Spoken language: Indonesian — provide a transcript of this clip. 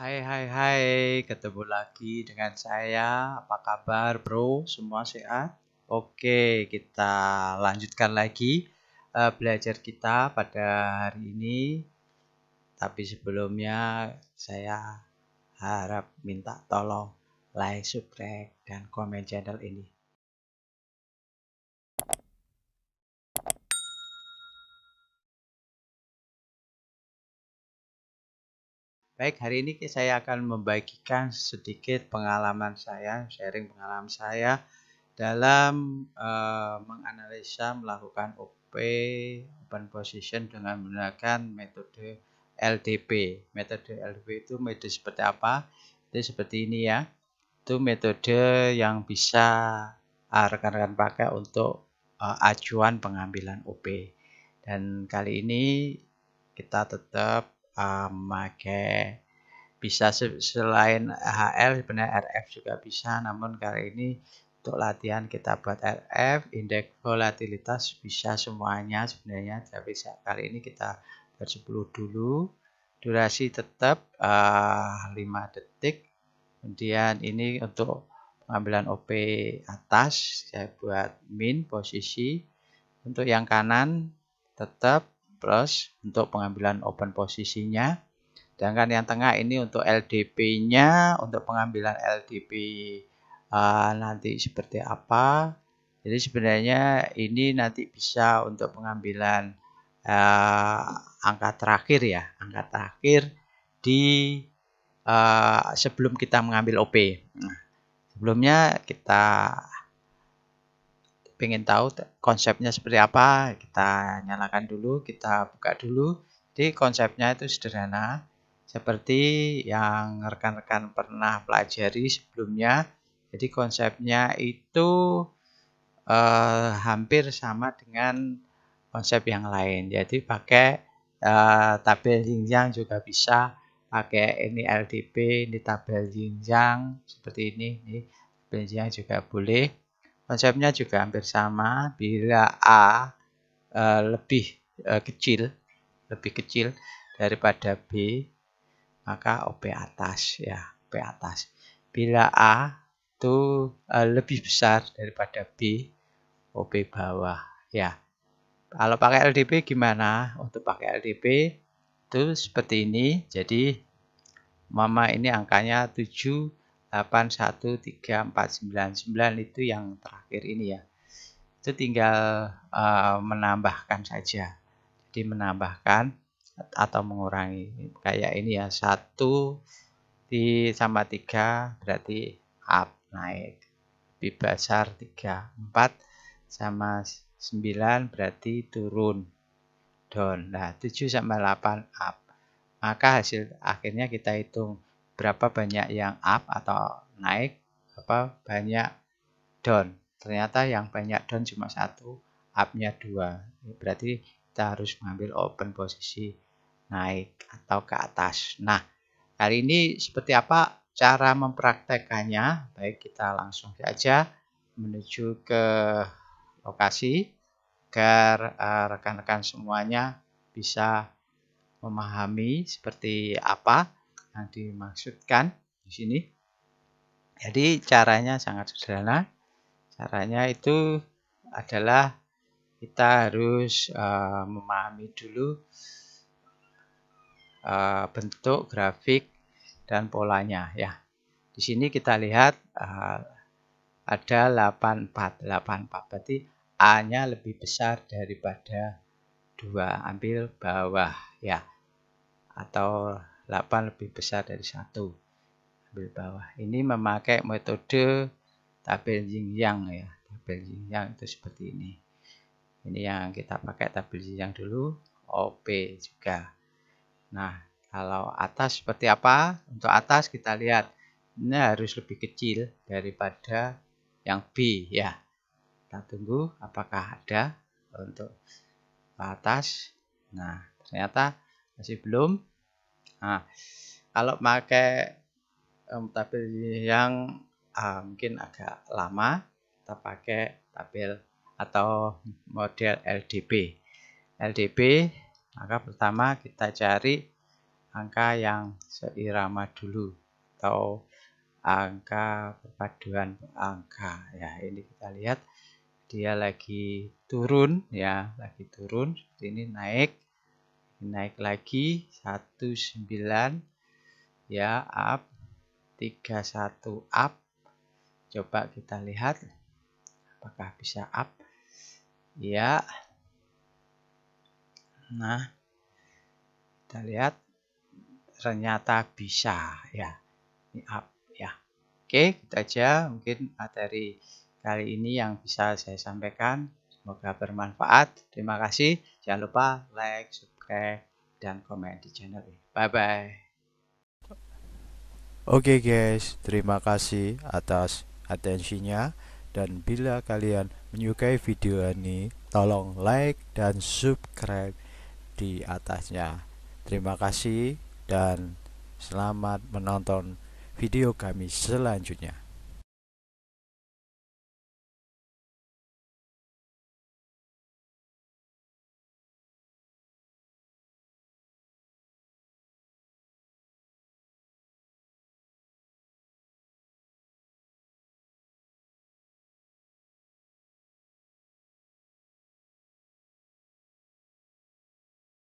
Hai hai hai, ketemu lagi dengan saya. Apa kabar, Bro? Semua sehat? Oke, kita lanjutkan lagi uh, belajar kita pada hari ini. Tapi sebelumnya saya harap minta tolong like, subscribe dan komen channel ini. Baik, hari ini saya akan membagikan sedikit pengalaman saya, sharing pengalaman saya dalam uh, menganalisa melakukan OP open position dengan menggunakan metode LDP. Metode LDP itu metode seperti apa? Itu seperti ini ya. Itu metode yang bisa eh, rekan-rekan pakai untuk uh, acuan pengambilan OP. Dan kali ini kita tetap maka bisa selain HL sebenarnya RF juga bisa namun kali ini untuk latihan kita buat RF indeks volatilitas bisa semuanya sebenarnya tapi kali ini kita buat 10 dulu durasi tetap uh, eh, 5 detik kemudian ini untuk pengambilan OP atas saya buat min posisi untuk yang kanan tetap plus untuk pengambilan open posisinya. Sedangkan yang tengah ini untuk LDP-nya, untuk pengambilan LDP uh, eh, nanti seperti apa. Jadi sebenarnya ini nanti bisa untuk pengambilan uh, angka terakhir ya, angka terakhir di uh, sebelum kita mengambil OP. Nah, sebelumnya kita pengen tahu konsepnya seperti apa kita nyalakan dulu kita buka dulu jadi konsepnya itu sederhana seperti yang rekan-rekan pernah pelajari sebelumnya jadi konsepnya itu eh, hampir sama dengan konsep yang lain jadi pakai eh, tabel jinjang juga bisa pakai ini LDP ini tabel jinjang seperti ini ini tabel juga boleh Konsepnya juga hampir sama. Bila A e, lebih e, kecil, lebih kecil daripada B, maka OP atas ya, OP atas. Bila A itu e, lebih besar daripada B, OP bawah ya. Kalau pakai LDP gimana? Untuk pakai LDP itu seperti ini. Jadi mama ini angkanya 7 813499 itu yang terakhir ini ya itu tinggal uh, menambahkan saja jadi menambahkan atau mengurangi kayak ini ya satu di sama tiga berarti up naik lebih besar tiga empat sama 9 berarti turun down nah 7 sama 8 up maka hasil akhirnya kita hitung berapa banyak yang up atau naik, apa banyak down. Ternyata yang banyak down cuma satu, upnya dua. Berarti kita harus mengambil open posisi naik atau ke atas. Nah, kali ini seperti apa cara mempraktekannya? Baik, kita langsung saja menuju ke lokasi agar eh, rekan-rekan uh, rekan -rekan semuanya bisa memahami seperti apa yang dimaksudkan di sini. Jadi caranya sangat sederhana. Caranya itu adalah kita harus uh, memahami dulu uh, bentuk grafik dan polanya ya. Di sini kita lihat uh, ada 84, 84 berarti A-nya lebih besar daripada 2. Ambil bawah ya. Atau 8 lebih besar dari satu ambil bawah ini memakai metode tabel yin yang ya tabel yin yang itu seperti ini ini yang kita pakai tabel yin yang dulu OP juga nah kalau atas seperti apa untuk atas kita lihat ini harus lebih kecil daripada yang B ya kita tunggu apakah ada untuk atas nah ternyata masih belum Nah, kalau pakai um, tabel yang uh, mungkin agak lama, kita pakai tabel atau model LDB. LDB, maka pertama kita cari angka yang seirama dulu atau angka perpaduan angka ya ini kita lihat dia lagi turun ya lagi turun ini naik naik lagi 19 ya up 31 up coba kita lihat apakah bisa up ya nah kita lihat ternyata bisa ya ini up ya oke kita gitu aja mungkin materi kali ini yang bisa saya sampaikan semoga bermanfaat terima kasih jangan lupa like subscribe subscribe, dan komen di channel ini. Bye-bye. Oke okay guys, terima kasih atas atensinya dan bila kalian menyukai video ini, tolong like dan subscribe di atasnya. Terima kasih dan selamat menonton video kami selanjutnya.